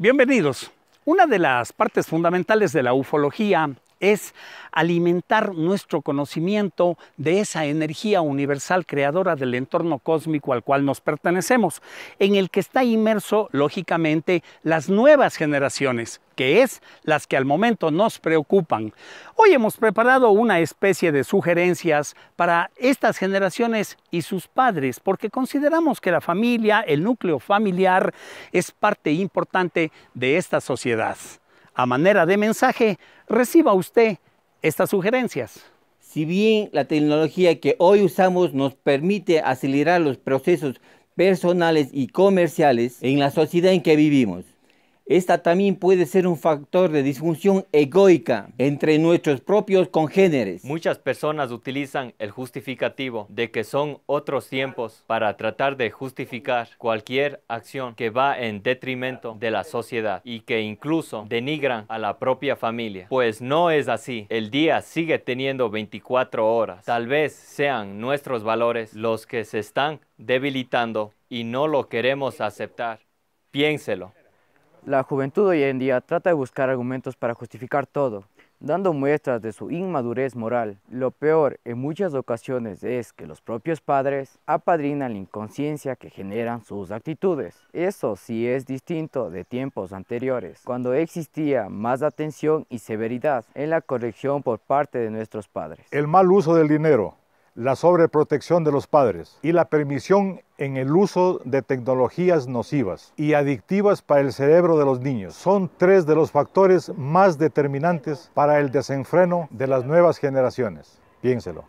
Bienvenidos. Una de las partes fundamentales de la ufología es alimentar nuestro conocimiento de esa energía universal creadora del entorno cósmico al cual nos pertenecemos, en el que está inmerso, lógicamente, las nuevas generaciones, que es las que al momento nos preocupan. Hoy hemos preparado una especie de sugerencias para estas generaciones y sus padres, porque consideramos que la familia, el núcleo familiar, es parte importante de esta sociedad a manera de mensaje, reciba usted estas sugerencias. Si bien la tecnología que hoy usamos nos permite acelerar los procesos personales y comerciales en la sociedad en que vivimos, esta también puede ser un factor de disfunción egoica entre nuestros propios congéneres. Muchas personas utilizan el justificativo de que son otros tiempos para tratar de justificar cualquier acción que va en detrimento de la sociedad y que incluso denigran a la propia familia. Pues no es así. El día sigue teniendo 24 horas. Tal vez sean nuestros valores los que se están debilitando y no lo queremos aceptar. Piénselo. La juventud hoy en día trata de buscar argumentos para justificar todo, dando muestras de su inmadurez moral. Lo peor en muchas ocasiones es que los propios padres apadrinan la inconsciencia que generan sus actitudes. Eso sí es distinto de tiempos anteriores, cuando existía más atención y severidad en la corrección por parte de nuestros padres. El mal uso del dinero la sobreprotección de los padres y la permisión en el uso de tecnologías nocivas y adictivas para el cerebro de los niños son tres de los factores más determinantes para el desenfreno de las nuevas generaciones. Piénselo.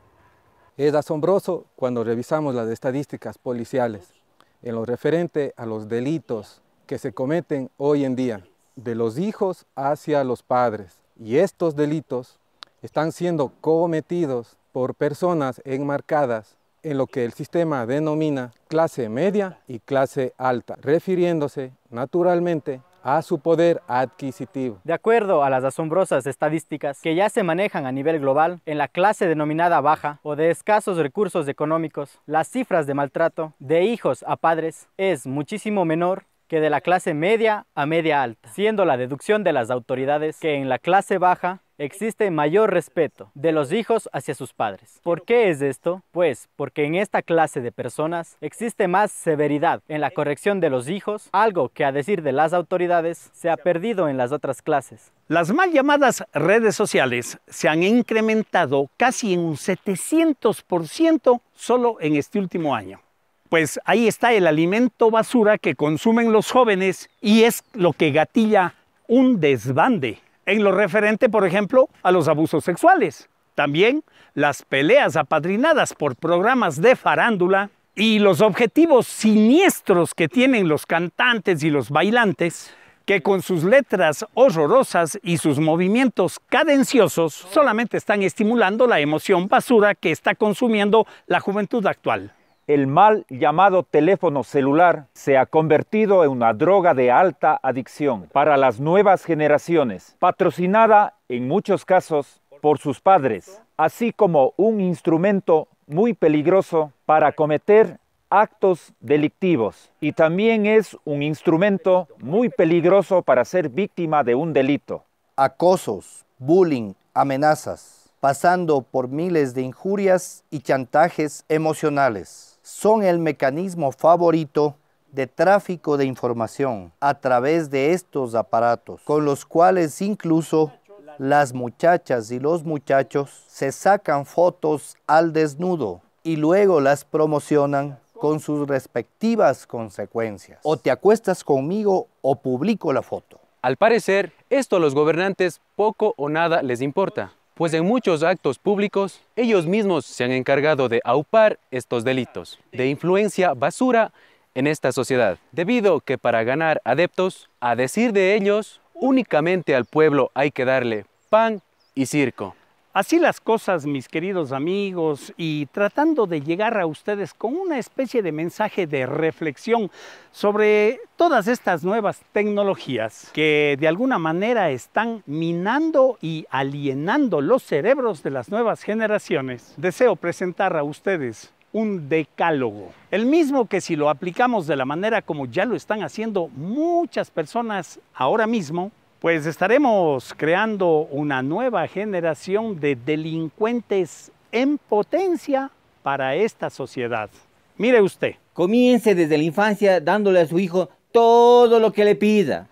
Es asombroso cuando revisamos las estadísticas policiales en lo referente a los delitos que se cometen hoy en día de los hijos hacia los padres. Y estos delitos están siendo cometidos por personas enmarcadas en lo que el sistema denomina clase media y clase alta, refiriéndose naturalmente a su poder adquisitivo. De acuerdo a las asombrosas estadísticas que ya se manejan a nivel global, en la clase denominada baja o de escasos recursos económicos, las cifras de maltrato de hijos a padres es muchísimo menor que de la clase media a media alta, siendo la deducción de las autoridades que en la clase baja existe mayor respeto de los hijos hacia sus padres. ¿Por qué es esto? Pues porque en esta clase de personas existe más severidad en la corrección de los hijos, algo que a decir de las autoridades se ha perdido en las otras clases. Las mal llamadas redes sociales se han incrementado casi en un 700% solo en este último año. Pues ahí está el alimento basura que consumen los jóvenes y es lo que gatilla un desbande en lo referente, por ejemplo, a los abusos sexuales. También las peleas apadrinadas por programas de farándula y los objetivos siniestros que tienen los cantantes y los bailantes que con sus letras horrorosas y sus movimientos cadenciosos solamente están estimulando la emoción basura que está consumiendo la juventud actual el mal llamado teléfono celular se ha convertido en una droga de alta adicción para las nuevas generaciones, patrocinada en muchos casos por sus padres, así como un instrumento muy peligroso para cometer actos delictivos y también es un instrumento muy peligroso para ser víctima de un delito. Acosos, bullying, amenazas, pasando por miles de injurias y chantajes emocionales son el mecanismo favorito de tráfico de información a través de estos aparatos, con los cuales incluso las muchachas y los muchachos se sacan fotos al desnudo y luego las promocionan con sus respectivas consecuencias. O te acuestas conmigo o publico la foto. Al parecer, esto a los gobernantes poco o nada les importa pues en muchos actos públicos ellos mismos se han encargado de aupar estos delitos de influencia basura en esta sociedad, debido que para ganar adeptos, a decir de ellos, únicamente al pueblo hay que darle pan y circo. Así las cosas, mis queridos amigos, y tratando de llegar a ustedes con una especie de mensaje de reflexión sobre todas estas nuevas tecnologías que de alguna manera están minando y alienando los cerebros de las nuevas generaciones, deseo presentar a ustedes un decálogo. El mismo que si lo aplicamos de la manera como ya lo están haciendo muchas personas ahora mismo, pues estaremos creando una nueva generación de delincuentes en potencia para esta sociedad. Mire usted. Comience desde la infancia dándole a su hijo todo lo que le pida.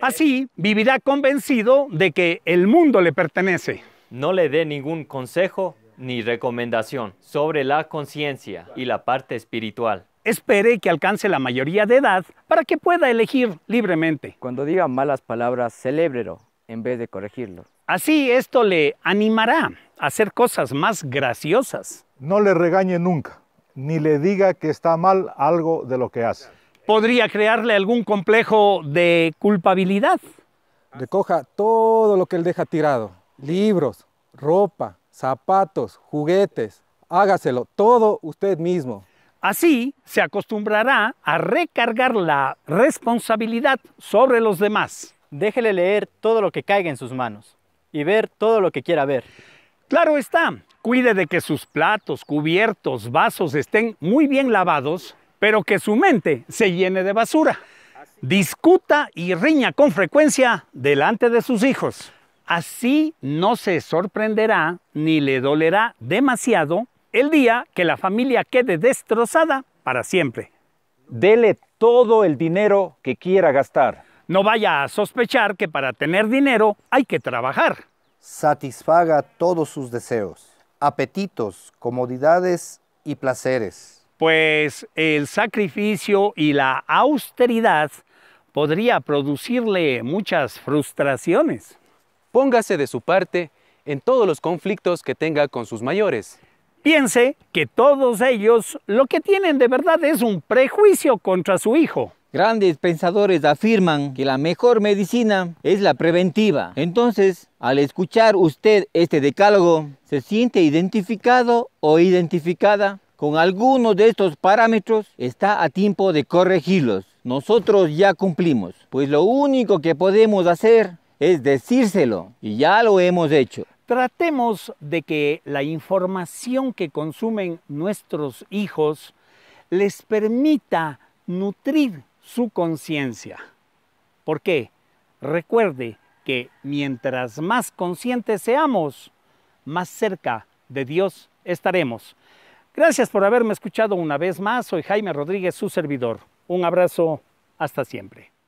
Así vivirá convencido de que el mundo le pertenece. No le dé ningún consejo ni recomendación sobre la conciencia y la parte espiritual. Espere que alcance la mayoría de edad para que pueda elegir libremente. Cuando diga malas palabras, celébrelo en vez de corregirlo. Así esto le animará a hacer cosas más graciosas. No le regañe nunca, ni le diga que está mal algo de lo que hace. Podría crearle algún complejo de culpabilidad. Recoja todo lo que él deja tirado, libros, ropa, zapatos, juguetes. Hágaselo todo usted mismo. Así se acostumbrará a recargar la responsabilidad sobre los demás. Déjele leer todo lo que caiga en sus manos y ver todo lo que quiera ver. Claro está, cuide de que sus platos, cubiertos, vasos estén muy bien lavados, pero que su mente se llene de basura. Discuta y riña con frecuencia delante de sus hijos. Así no se sorprenderá ni le dolerá demasiado el día que la familia quede destrozada para siempre. Dele todo el dinero que quiera gastar. No vaya a sospechar que para tener dinero hay que trabajar. Satisfaga todos sus deseos, apetitos, comodidades y placeres. Pues el sacrificio y la austeridad podría producirle muchas frustraciones. Póngase de su parte en todos los conflictos que tenga con sus mayores. Piense que todos ellos lo que tienen de verdad es un prejuicio contra su hijo. Grandes pensadores afirman que la mejor medicina es la preventiva. Entonces, al escuchar usted este decálogo, ¿se siente identificado o identificada con alguno de estos parámetros? Está a tiempo de corregirlos. Nosotros ya cumplimos, pues lo único que podemos hacer es decírselo y ya lo hemos hecho. Tratemos de que la información que consumen nuestros hijos les permita nutrir su conciencia. ¿Por qué? Recuerde que mientras más conscientes seamos, más cerca de Dios estaremos. Gracias por haberme escuchado una vez más. Soy Jaime Rodríguez, su servidor. Un abrazo. Hasta siempre.